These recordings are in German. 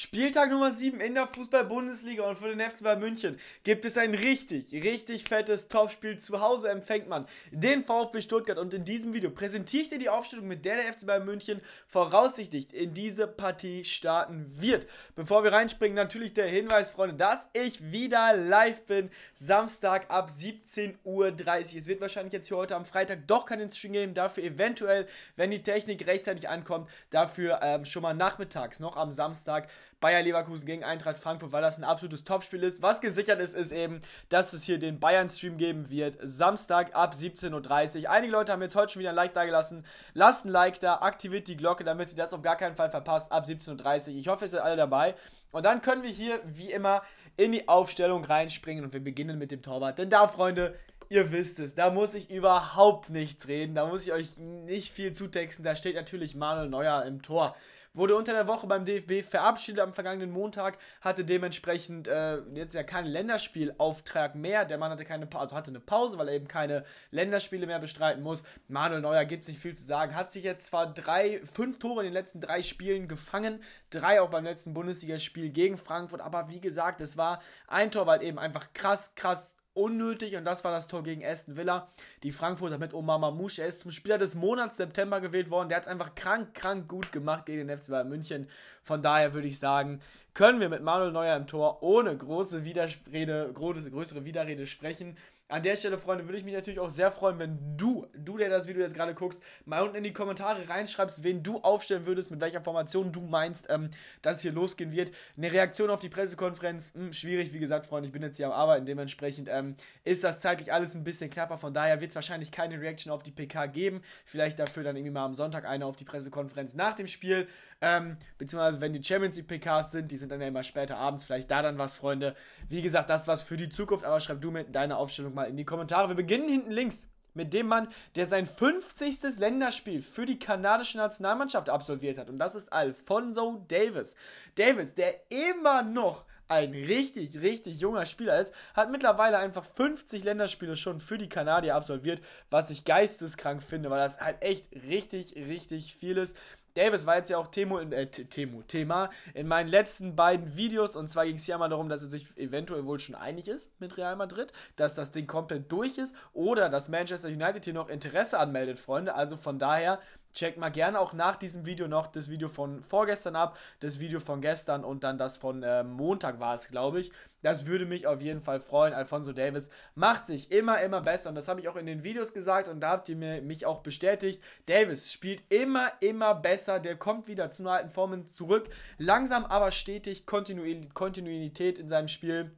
Spieltag Nummer 7 in der Fußball-Bundesliga und für den FC Bayern München gibt es ein richtig, richtig fettes Topspiel. Zu Hause empfängt man den VfB Stuttgart und in diesem Video präsentiere ich dir die Aufstellung, mit der der FC Bayern München voraussichtlich in diese Partie starten wird. Bevor wir reinspringen, natürlich der Hinweis, Freunde, dass ich wieder live bin, Samstag ab 17.30 Uhr. Es wird wahrscheinlich jetzt hier heute am Freitag doch keinen Stream geben, dafür eventuell, wenn die Technik rechtzeitig ankommt, dafür ähm, schon mal nachmittags, noch am Samstag Bayer Leverkusen gegen Eintracht Frankfurt, weil das ein absolutes Topspiel ist. Was gesichert ist, ist eben, dass es hier den Bayern-Stream geben wird. Samstag ab 17.30 Uhr. Einige Leute haben jetzt heute schon wieder ein Like da gelassen. Lasst ein Like da, aktiviert die Glocke, damit ihr das auf gar keinen Fall verpasst. Ab 17.30 Uhr. Ich hoffe, ihr seid alle dabei. Und dann können wir hier, wie immer, in die Aufstellung reinspringen und wir beginnen mit dem Torwart. Denn da, Freunde, ihr wisst es, da muss ich überhaupt nichts reden, da muss ich euch nicht viel zutexten, da steht natürlich Manuel Neuer im Tor. Wurde unter der Woche beim DFB verabschiedet am vergangenen Montag, hatte dementsprechend äh, jetzt ja keinen Länderspielauftrag mehr. Der Mann hatte keine Pause, also hatte eine Pause, weil er eben keine Länderspiele mehr bestreiten muss. Manuel Neuer gibt es nicht viel zu sagen. Hat sich jetzt zwar drei, fünf Tore in den letzten drei Spielen gefangen, drei auch beim letzten Bundesligaspiel gegen Frankfurt, aber wie gesagt, es war ein Tor, weil eben einfach krass, krass unnötig und das war das Tor gegen Aston Villa. Die Frankfurter mit Omar Mamouche, er ist zum Spieler des Monats September gewählt worden. Der hat es einfach krank, krank gut gemacht gegen den FC Bayern München. Von daher würde ich sagen, können wir mit Manuel Neuer im Tor ohne große Widerrede, große, größere Widerrede sprechen. An der Stelle, Freunde, würde ich mich natürlich auch sehr freuen, wenn du, du, der das Video jetzt gerade guckst, mal unten in die Kommentare reinschreibst, wen du aufstellen würdest, mit welcher Formation du meinst, ähm, dass es hier losgehen wird. Eine Reaktion auf die Pressekonferenz, mh, hm, schwierig, wie gesagt, Freunde, ich bin jetzt hier am Arbeiten, dementsprechend ähm, ist das zeitlich alles ein bisschen knapper, von daher wird es wahrscheinlich keine Reaction auf die PK geben, vielleicht dafür dann irgendwie mal am Sonntag eine auf die Pressekonferenz nach dem Spiel. Ähm, beziehungsweise wenn die Champions League PKs sind, die sind dann ja immer später abends, vielleicht da dann was, Freunde. Wie gesagt, das was für die Zukunft, aber schreib du mir deine Aufstellung mal in die Kommentare. Wir beginnen hinten links mit dem Mann, der sein 50. Länderspiel für die kanadische Nationalmannschaft absolviert hat. Und das ist Alfonso Davis. Davis, der immer noch ein richtig, richtig junger Spieler ist, hat mittlerweile einfach 50 Länderspiele schon für die Kanadier absolviert, was ich geisteskrank finde, weil das halt echt richtig, richtig viel ist. Davis war jetzt ja auch Temo in, äh, Temo, Thema in meinen letzten beiden Videos. Und zwar ging es hier mal darum, dass er sich eventuell wohl schon einig ist mit Real Madrid, dass das Ding komplett durch ist oder dass Manchester United hier noch Interesse anmeldet, Freunde. Also von daher Check mal gerne auch nach diesem Video noch das Video von vorgestern ab, das Video von gestern und dann das von äh, Montag war es, glaube ich. Das würde mich auf jeden Fall freuen. Alfonso Davis macht sich immer, immer besser und das habe ich auch in den Videos gesagt und da habt ihr mir, mich auch bestätigt. Davis spielt immer, immer besser. Der kommt wieder zu einer alten Formen zurück. Langsam, aber stetig, Kontinuität in seinem Spiel.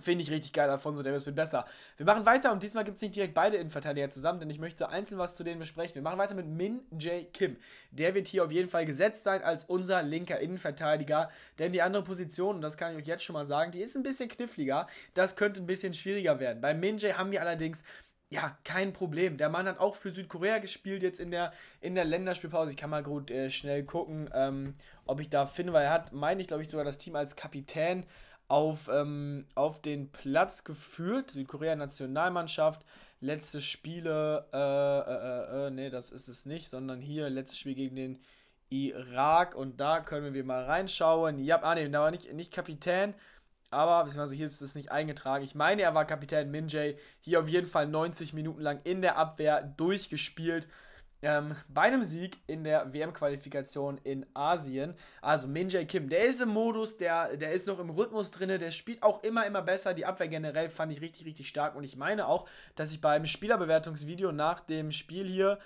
Finde ich richtig geil, Alfonso Davis wird besser. Wir machen weiter und diesmal gibt es nicht direkt beide Innenverteidiger zusammen, denn ich möchte einzeln was zu denen besprechen. Wir machen weiter mit Min Jae Kim. Der wird hier auf jeden Fall gesetzt sein als unser linker Innenverteidiger, denn die andere Position, und das kann ich euch jetzt schon mal sagen, die ist ein bisschen kniffliger. Das könnte ein bisschen schwieriger werden. Bei Min Jae haben wir allerdings ja, kein Problem. Der Mann hat auch für Südkorea gespielt jetzt in der, in der Länderspielpause. Ich kann mal gut äh, schnell gucken, ähm, ob ich da finde, weil er hat, meine ich, glaube ich, sogar das Team als Kapitän auf, ähm, auf den Platz geführt. Südkorea Nationalmannschaft. Letzte Spiele, äh, äh, äh, äh, nee, das ist es nicht, sondern hier letztes Spiel gegen den Irak. Und da können wir mal reinschauen. Ja, ah, nee, da war nicht, nicht Kapitän. Aber, beziehungsweise hier ist es nicht eingetragen. Ich meine, er war Kapitän Min Minjay. Hier auf jeden Fall 90 Minuten lang in der Abwehr durchgespielt ähm, bei einem Sieg in der WM-Qualifikation in Asien. Also Min Jae Kim, der ist im Modus, der, der ist noch im Rhythmus drin, der spielt auch immer, immer besser. Die Abwehr generell fand ich richtig, richtig stark und ich meine auch, dass ich beim Spielerbewertungsvideo nach dem Spiel hier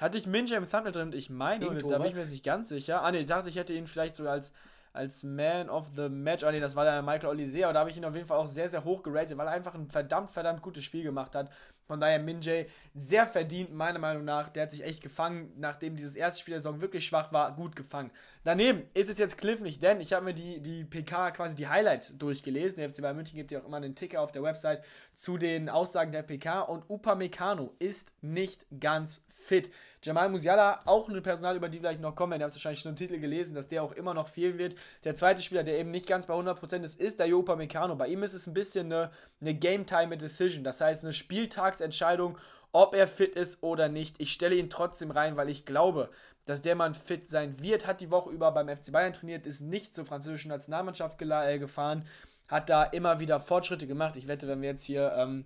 hatte ich Min im Thumbnail drin und ich meine, und da bin ich mir jetzt nicht ganz sicher. Ah ne, ich dachte, ich hätte ihn vielleicht so als als Man of the Match. Ah, ne, das war der Michael Olysea, aber da habe ich ihn auf jeden Fall auch sehr, sehr hoch geratet, weil er einfach ein verdammt, verdammt gutes Spiel gemacht hat. Von daher Minjay sehr verdient, meiner Meinung nach. Der hat sich echt gefangen, nachdem dieses erste Spiel der Saison wirklich schwach war, gut gefangen. Daneben ist es jetzt Cliff nicht, denn ich habe mir die, die PK, quasi die Highlights durchgelesen. Der FC Bayern München gibt ja auch immer einen Ticker auf der Website zu den Aussagen der PK und Upamecano ist nicht ganz fit. Jamal Musiala, auch ein Personal, über die gleich noch kommen werden. Ihr habt wahrscheinlich schon im Titel gelesen, dass der auch immer noch fehlen wird. Der zweite Spieler, der eben nicht ganz bei 100% ist, ist der Upamecano. Bei ihm ist es ein bisschen eine, eine Game-Time-Decision, das heißt eine Spieltagsentscheidung ob er fit ist oder nicht. Ich stelle ihn trotzdem rein, weil ich glaube, dass der Mann fit sein wird. Hat die Woche über beim FC Bayern trainiert, ist nicht zur französischen Nationalmannschaft äh, gefahren, hat da immer wieder Fortschritte gemacht. Ich wette, wenn wir jetzt hier. Ähm,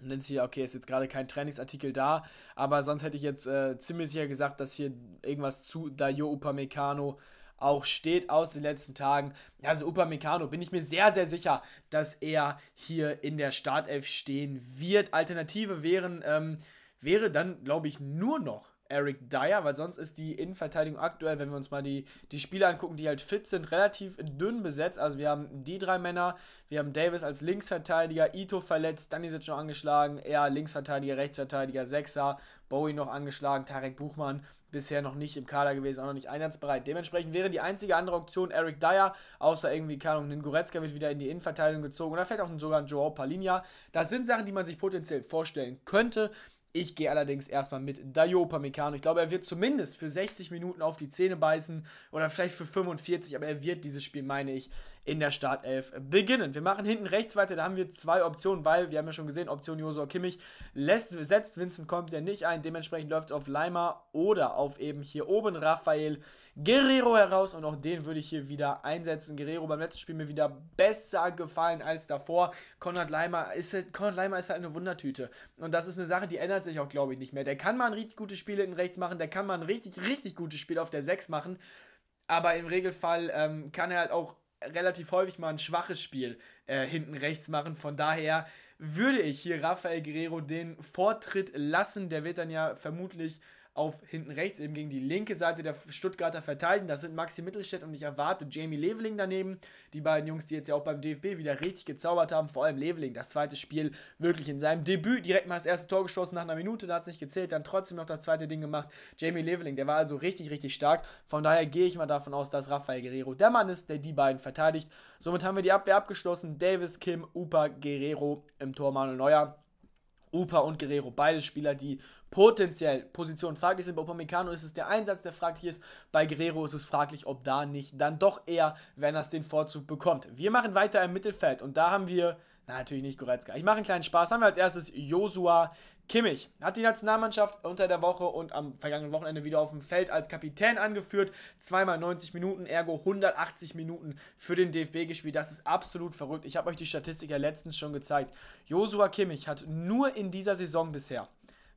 nennt hier, okay, ist jetzt gerade kein Trainingsartikel da, aber sonst hätte ich jetzt äh, ziemlich sicher gesagt, dass hier irgendwas zu Dayo Upamecano auch steht aus den letzten Tagen. Also Upamecano bin ich mir sehr, sehr sicher, dass er hier in der Startelf stehen wird. Alternative wären, ähm, wäre dann, glaube ich, nur noch Eric Dyer, weil sonst ist die Innenverteidigung aktuell, wenn wir uns mal die, die Spieler angucken, die halt fit sind, relativ dünn besetzt. Also wir haben die drei Männer, wir haben Davis als Linksverteidiger, Ito verletzt, Stanisic noch angeschlagen, er Linksverteidiger, Rechtsverteidiger, Sechser, Bowie noch angeschlagen, Tarek Buchmann bisher noch nicht im Kader gewesen, auch noch nicht einsatzbereit. Dementsprechend wäre die einzige andere Option Eric Dyer, außer irgendwie, keine Ahnung, ein Goretzka wird wieder in die Innenverteidigung gezogen oder vielleicht auch sogar ein Joao Palinha. Das sind Sachen, die man sich potenziell vorstellen könnte. Ich gehe allerdings erstmal mit Dayo Meccano. Ich glaube, er wird zumindest für 60 Minuten auf die Zähne beißen oder vielleicht für 45, aber er wird dieses Spiel, meine ich, in der Startelf beginnen. Wir machen hinten rechts weiter, da haben wir zwei Optionen, weil wir haben ja schon gesehen, Option Josua Kimmich lässt, setzt Vincent kommt ja nicht ein. Dementsprechend läuft es auf Leimer oder auf eben hier oben Raphael Guerrero heraus und auch den würde ich hier wieder einsetzen. Guerrero beim letzten Spiel mir wieder besser gefallen als davor. Konrad Leimer ist, halt, Konrad Leimer ist halt eine Wundertüte. Und das ist eine Sache, die ändert sich auch, glaube ich, nicht mehr. Der kann mal ein richtig gutes Spiel in rechts machen, der kann mal ein richtig, richtig gutes Spiel auf der 6 machen. Aber im Regelfall ähm, kann er halt auch relativ häufig mal ein schwaches Spiel äh, hinten rechts machen. Von daher würde ich hier Rafael Guerrero den Vortritt lassen. Der wird dann ja vermutlich auf hinten rechts eben gegen die linke Seite der Stuttgarter verteilen. Das sind Maxi Mittelstädt und ich erwarte Jamie Leveling daneben. Die beiden Jungs, die jetzt ja auch beim DFB wieder richtig gezaubert haben, vor allem Leveling, das zweite Spiel wirklich in seinem Debüt direkt mal das erste Tor geschossen nach einer Minute, da hat es nicht gezählt, dann trotzdem noch das zweite Ding gemacht. Jamie Leveling, der war also richtig, richtig stark. Von daher gehe ich mal davon aus, dass Rafael Guerrero der Mann ist, der die beiden verteidigt. Somit haben wir die Abwehr abgeschlossen. Davis, Kim, Upa, Guerrero im Tor Manuel Neuer. Upa und Guerrero, beide Spieler, die potenziell Positionen fraglich sind. Bei Upamecano ist es der Einsatz, der fraglich ist. Bei Guerrero ist es fraglich, ob da nicht dann doch eher Werners den Vorzug bekommt. Wir machen weiter im Mittelfeld und da haben wir, na natürlich nicht Goretzka, ich mache einen kleinen Spaß, haben wir als erstes Josua Kimmich hat die Nationalmannschaft unter der Woche und am vergangenen Wochenende wieder auf dem Feld als Kapitän angeführt. Zweimal 90 Minuten, ergo 180 Minuten für den DFB gespielt. Das ist absolut verrückt. Ich habe euch die Statistik ja letztens schon gezeigt. Josua Kimmich hat nur in dieser Saison bisher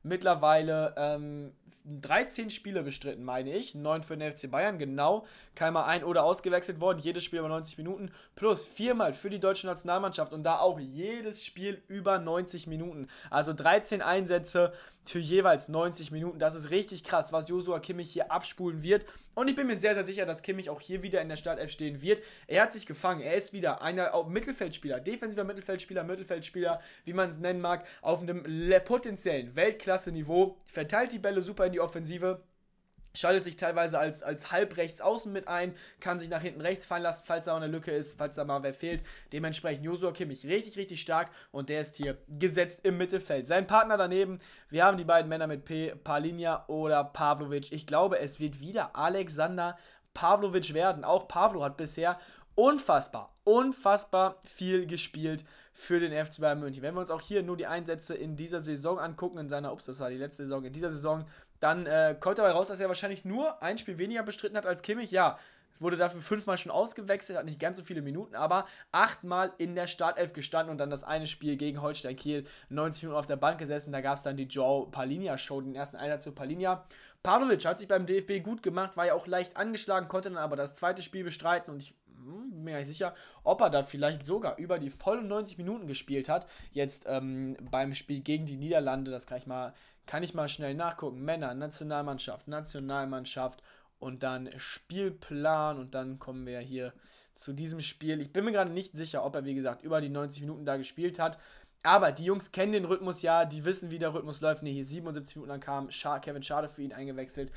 mittlerweile ähm, 13 Spiele bestritten, meine ich. 9 für den FC Bayern, genau. Keinmal ein- oder ausgewechselt worden. Jedes Spiel über 90 Minuten. Plus viermal für die deutsche Nationalmannschaft und da auch jedes Spiel über 90 Minuten. Also 13 Einsätze für jeweils 90 Minuten. Das ist richtig krass, was Josua Kimmich hier abspulen wird. Und ich bin mir sehr, sehr sicher, dass Kimmich auch hier wieder in der Startelf stehen wird. Er hat sich gefangen. Er ist wieder einer Mittelfeldspieler, defensiver Mittelfeldspieler, Mittelfeldspieler, wie man es nennen mag, auf einem potenziellen Weltklasse-Niveau. Verteilt die Bälle super super in die Offensive. Schaltet sich teilweise als, als halb rechts außen mit ein, kann sich nach hinten rechts fallen lassen, falls da eine Lücke ist, falls da mal wer fehlt. Dementsprechend Josua Kimmich richtig, richtig stark und der ist hier gesetzt im Mittelfeld. Sein Partner daneben, wir haben die beiden Männer mit P, Palinja oder Pavlovic. Ich glaube, es wird wieder Alexander Pavlovic werden. Auch Pavlo hat bisher unfassbar, unfassbar viel gespielt für den FC Bayern München. Wenn wir uns auch hier nur die Einsätze in dieser Saison angucken, in seiner, ups, das war die letzte Saison, in dieser Saison, dann äh, kommt dabei raus, dass er wahrscheinlich nur ein Spiel weniger bestritten hat als Kimmich. Ja, wurde dafür fünfmal schon ausgewechselt, hat nicht ganz so viele Minuten, aber achtmal in der Startelf gestanden und dann das eine Spiel gegen Holstein Kiel 90 Minuten auf der Bank gesessen. Da gab es dann die Joe Palinia-Show, den ersten Einsatz zu Palinia. Pavlovic hat sich beim DFB gut gemacht, war ja auch leicht angeschlagen, konnte dann aber das zweite Spiel bestreiten und ich hm, bin mir nicht sicher, ob er da vielleicht sogar über die vollen 90 Minuten gespielt hat. Jetzt ähm, beim Spiel gegen die Niederlande, das kann ich mal, kann ich mal schnell nachgucken. Männer, Nationalmannschaft, Nationalmannschaft und dann Spielplan und dann kommen wir hier zu diesem Spiel. Ich bin mir gerade nicht sicher, ob er, wie gesagt, über die 90 Minuten da gespielt hat. Aber die Jungs kennen den Rhythmus ja, die wissen, wie der Rhythmus läuft. Ne, hier 77 Minuten, dann kam Scha Kevin Schade für ihn eingewechselt.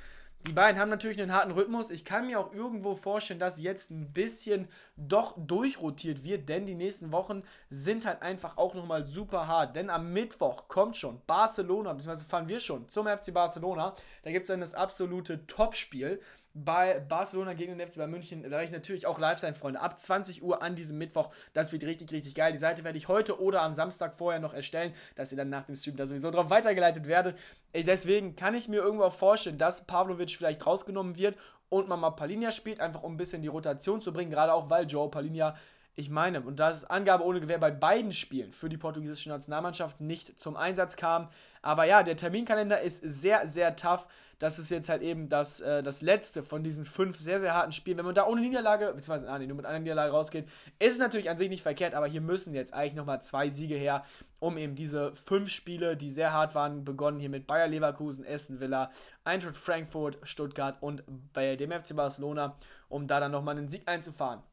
Die beiden haben natürlich einen harten Rhythmus. Ich kann mir auch irgendwo vorstellen, dass jetzt ein bisschen doch durchrotiert wird, denn die nächsten Wochen sind halt einfach auch nochmal super hart. Denn am Mittwoch kommt schon Barcelona, beziehungsweise fahren wir schon zum FC Barcelona. Da gibt es dann das absolute Topspiel bei Barcelona gegen den FC Bayern München. Da werde ich natürlich auch live sein, Freunde. Ab 20 Uhr an diesem Mittwoch. Das wird richtig, richtig geil. Die Seite werde ich heute oder am Samstag vorher noch erstellen, dass ihr dann nach dem Stream da sowieso drauf weitergeleitet werdet. Deswegen kann ich mir irgendwo auch vorstellen, dass Pavlovic vielleicht rausgenommen wird und man mal Palinia spielt, einfach um ein bisschen die Rotation zu bringen. Gerade auch, weil Joe Palinia ich meine, und da ist Angabe ohne Gewehr bei beiden Spielen für die portugiesische Nationalmannschaft nicht zum Einsatz kam. Aber ja, der Terminkalender ist sehr, sehr tough. Das ist jetzt halt eben das, äh, das letzte von diesen fünf sehr, sehr harten Spielen. Wenn man da ohne Niederlage, beziehungsweise ah, nur mit einer Niederlage rausgeht, ist es natürlich an sich nicht verkehrt, aber hier müssen jetzt eigentlich nochmal zwei Siege her, um eben diese fünf Spiele, die sehr hart waren, begonnen hier mit Bayer Leverkusen, Essen Villa, Eintracht Frankfurt, Stuttgart und bei dem FC Barcelona, um da dann nochmal einen Sieg einzufahren.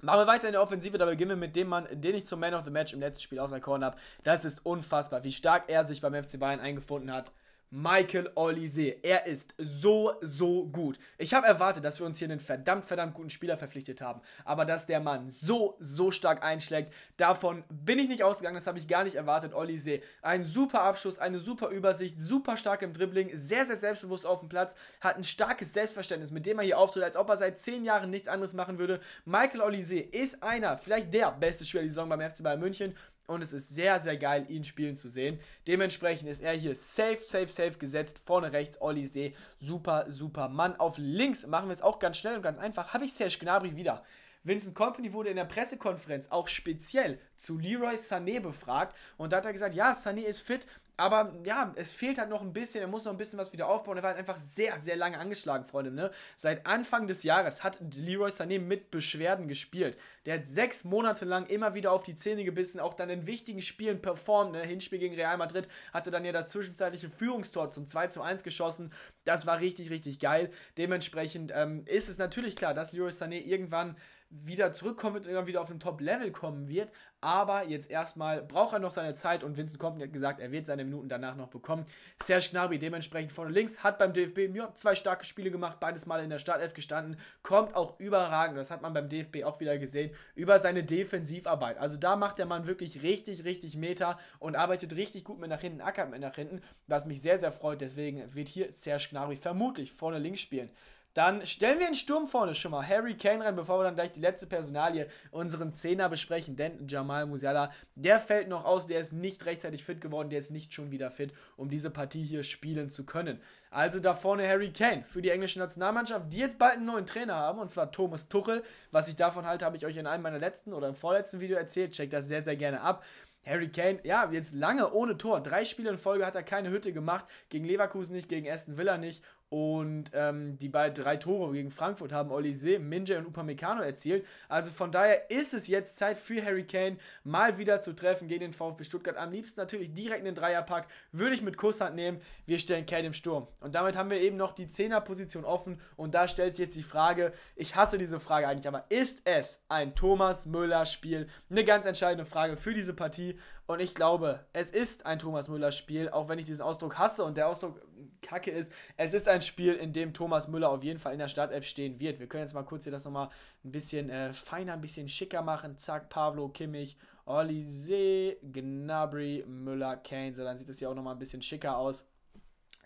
Machen wir weiter in der Offensive, da beginnen wir mit dem Mann, den ich zum Man of the Match im letzten Spiel auserkoren habe. Das ist unfassbar, wie stark er sich beim FC Bayern eingefunden hat. Michael Olise. Er ist so, so gut. Ich habe erwartet, dass wir uns hier einen verdammt, verdammt guten Spieler verpflichtet haben. Aber dass der Mann so, so stark einschlägt, davon bin ich nicht ausgegangen. Das habe ich gar nicht erwartet. Olise, ein super Abschluss, eine super Übersicht, super stark im Dribbling, sehr, sehr selbstbewusst auf dem Platz, hat ein starkes Selbstverständnis, mit dem er hier auftritt, als ob er seit zehn Jahren nichts anderes machen würde. Michael Olise ist einer, vielleicht der beste Spieler der Saison beim FC Bayern München und es ist sehr, sehr geil, ihn spielen zu sehen. Dementsprechend ist er hier safe, safe, safe gesetzt. Vorne rechts Olise, super, super Mann. Auf links machen wir es auch ganz schnell und ganz einfach. Habe ich Serge Gnabry wieder. Vincent Company wurde in der Pressekonferenz auch speziell zu Leroy Sané befragt und da hat er gesagt, ja, Sané ist fit, aber ja, es fehlt halt noch ein bisschen, er muss noch ein bisschen was wieder aufbauen. Er war halt einfach sehr, sehr lange angeschlagen, Freunde. Ne? Seit Anfang des Jahres hat Leroy Sané mit Beschwerden gespielt. Der hat sechs Monate lang immer wieder auf die Zähne gebissen, auch dann in wichtigen Spielen performt. Ne? Hinspiel gegen Real Madrid hatte dann ja das zwischenzeitliche Führungstor zum 2 zu 1 geschossen. Das war richtig, richtig geil. Dementsprechend ähm, ist es natürlich klar, dass Leroy Sané irgendwann wieder zurückkommen wird und irgendwann wieder auf ein Top-Level kommen wird. Aber jetzt erstmal braucht er noch seine Zeit und Vincent Company hat gesagt, er wird seine Minuten danach noch bekommen. Serge Gnabry dementsprechend vorne links, hat beim DFB ja, zwei starke Spiele gemacht, beides Mal in der Startelf gestanden, kommt auch überragend, das hat man beim DFB auch wieder gesehen, über seine Defensivarbeit. Also da macht der Mann wirklich richtig, richtig Meter und arbeitet richtig gut mit nach hinten, ackert mit nach hinten, was mich sehr, sehr freut. Deswegen wird hier Serge Gnabry vermutlich vorne links spielen. Dann stellen wir einen Sturm vorne schon mal. Harry Kane rein, bevor wir dann gleich die letzte Personalie, unseren Zehner besprechen. Denn Jamal Musiala, der fällt noch aus. Der ist nicht rechtzeitig fit geworden. Der ist nicht schon wieder fit, um diese Partie hier spielen zu können. Also da vorne Harry Kane für die englische Nationalmannschaft, die jetzt bald einen neuen Trainer haben. Und zwar Thomas Tuchel. Was ich davon halte, habe ich euch in einem meiner letzten oder im vorletzten Video erzählt. Checkt das sehr, sehr gerne ab. Harry Kane, ja, jetzt lange ohne Tor. Drei Spiele in Folge hat er keine Hütte gemacht. Gegen Leverkusen nicht, gegen Aston Villa nicht und ähm, die beiden drei Tore gegen Frankfurt haben Olise, Minje und Upamecano erzielt. Also von daher ist es jetzt Zeit für Harry Kane mal wieder zu treffen gegen den VfB Stuttgart. Am liebsten natürlich direkt einen Dreierpack. Würde ich mit Kusshand nehmen. Wir stellen Kane im Sturm. Und damit haben wir eben noch die Zehnerposition offen. Und da stellt sich jetzt die Frage, ich hasse diese Frage eigentlich, aber ist es ein Thomas Müller-Spiel? Eine ganz entscheidende Frage für diese Partie. Und ich glaube, es ist ein Thomas Müller-Spiel, auch wenn ich diesen Ausdruck hasse. Und der Ausdruck kacke ist. Es ist ein Spiel, in dem Thomas Müller auf jeden Fall in der Startelf stehen wird. Wir können jetzt mal kurz hier das nochmal ein bisschen äh, feiner, ein bisschen schicker machen. Zack, Pavlo, Kimmich, Olise, Gnabry, Müller, Kane. So, dann sieht es hier auch nochmal ein bisschen schicker aus.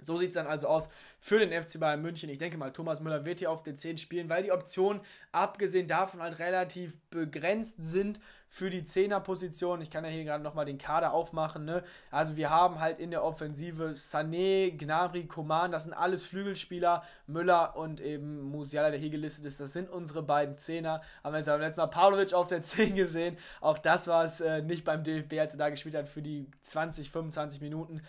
So sieht es dann also aus für den FC Bayern München. Ich denke mal, Thomas Müller wird hier auf der 10 spielen, weil die Optionen abgesehen davon halt relativ begrenzt sind für die 10er-Position. Ich kann ja hier gerade nochmal den Kader aufmachen. Ne? Also wir haben halt in der Offensive Sané, Gnabry, Koman, das sind alles Flügelspieler. Müller und eben Musiala, der hier gelistet ist, das sind unsere beiden Zehner. Haben wir jetzt beim letzten Mal Pavlovic auf der 10 gesehen. Auch das war es äh, nicht beim DFB, als er da gespielt hat für die 20, 25 Minuten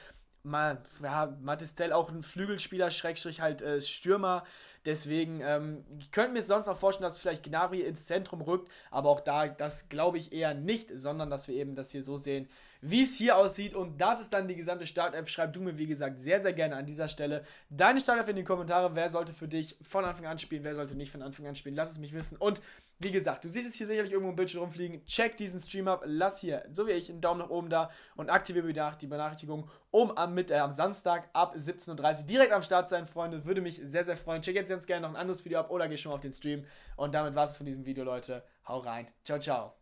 mal, ja, Mattistell auch ein Flügelspieler, Schrägstrich halt äh, Stürmer. Deswegen, ähm, ich könnte mir sonst auch vorstellen, dass vielleicht Gnabry ins Zentrum rückt, aber auch da, das glaube ich eher nicht, sondern dass wir eben das hier so sehen, wie es hier aussieht. Und das ist dann die gesamte Startelf. Schreib du mir, wie gesagt, sehr, sehr gerne an dieser Stelle deine Startelf in die Kommentare. Wer sollte für dich von Anfang an spielen, wer sollte nicht von Anfang an spielen? Lass es mich wissen. Und wie gesagt, du siehst es hier sicherlich irgendwo im Bildschirm rumfliegen. Check diesen Stream ab. Lass hier, so wie ich, einen Daumen nach oben da und aktiviere die Benachrichtigung, um am, mit, äh, am Samstag ab 17.30 Uhr direkt am Start sein, Freunde. Würde mich sehr, sehr freuen. Check jetzt ganz gerne noch ein anderes Video ab oder geh schon mal auf den Stream. Und damit war es von diesem Video, Leute. Hau rein. Ciao, ciao.